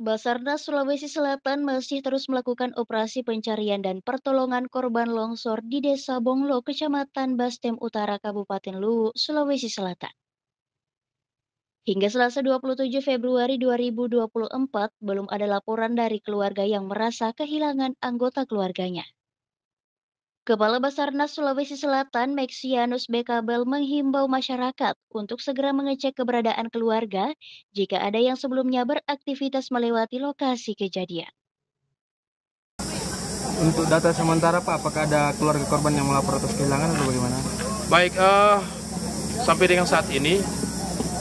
Basarnas Sulawesi Selatan masih terus melakukan operasi pencarian dan pertolongan korban longsor di Desa Bonglo, Kecamatan Bastem Utara, Kabupaten Luwu, Sulawesi Selatan. Hingga Selasa 27 Februari 2024, belum ada laporan dari keluarga yang merasa kehilangan anggota keluarganya. Kepala Basarnas Sulawesi Selatan, Mexianus Bekabel, menghimbau masyarakat untuk segera mengecek keberadaan keluarga jika ada yang sebelumnya beraktivitas melewati lokasi kejadian. Untuk data sementara, Pak, apakah ada keluarga korban yang melapor atas kehilangan atau bagaimana? Baik, uh, sampai dengan saat ini,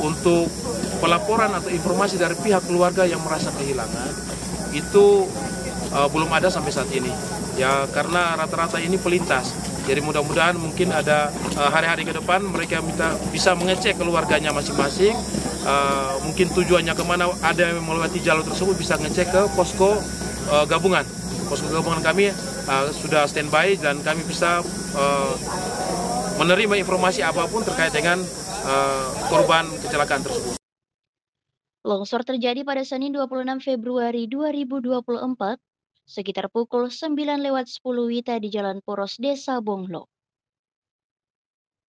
untuk pelaporan atau informasi dari pihak keluarga yang merasa kehilangan, itu uh, belum ada sampai saat ini ya karena rata-rata ini pelintas. Jadi mudah-mudahan mungkin ada eh, hari-hari ke depan mereka minta, bisa mengecek keluarganya masing-masing. Uh, mungkin tujuannya kemana ada yang melewati jalur tersebut bisa ngecek ke posko uh, gabungan. Posko gabungan kami uh, sudah standby dan kami bisa uh, menerima informasi apapun terkait dengan uh, korban kecelakaan tersebut. Longsor terjadi pada Senin 26 Februari 2024 sekitar pukul 9 lewat 10 Wita di Jalan Poros Desa Bonglo.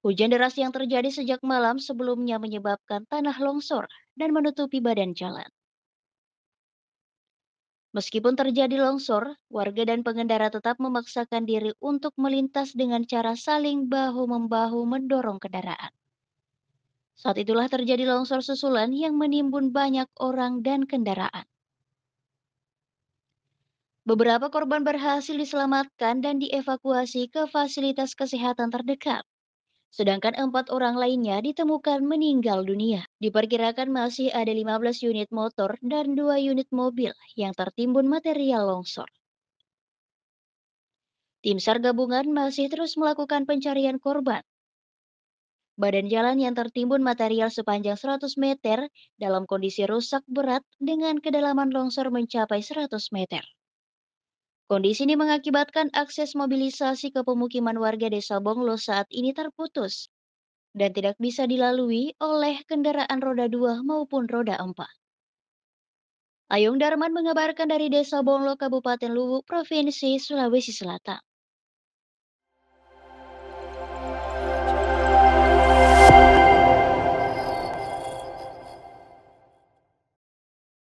Hujan deras yang terjadi sejak malam sebelumnya menyebabkan tanah longsor dan menutupi badan jalan. Meskipun terjadi longsor, warga dan pengendara tetap memaksakan diri untuk melintas dengan cara saling bahu-membahu mendorong kendaraan. Saat itulah terjadi longsor susulan yang menimbun banyak orang dan kendaraan. Beberapa korban berhasil diselamatkan dan dievakuasi ke fasilitas kesehatan terdekat. Sedangkan empat orang lainnya ditemukan meninggal dunia. Diperkirakan masih ada 15 unit motor dan dua unit mobil yang tertimbun material longsor. Tim SAR gabungan masih terus melakukan pencarian korban. Badan jalan yang tertimbun material sepanjang 100 meter dalam kondisi rusak berat dengan kedalaman longsor mencapai 100 meter. Kondisi ini mengakibatkan akses mobilisasi ke pemukiman warga Desa Bonglo saat ini terputus dan tidak bisa dilalui oleh kendaraan roda dua maupun roda empat. Ayung Darman mengabarkan dari Desa Bonglo, Kabupaten Luwu, Provinsi Sulawesi Selatan.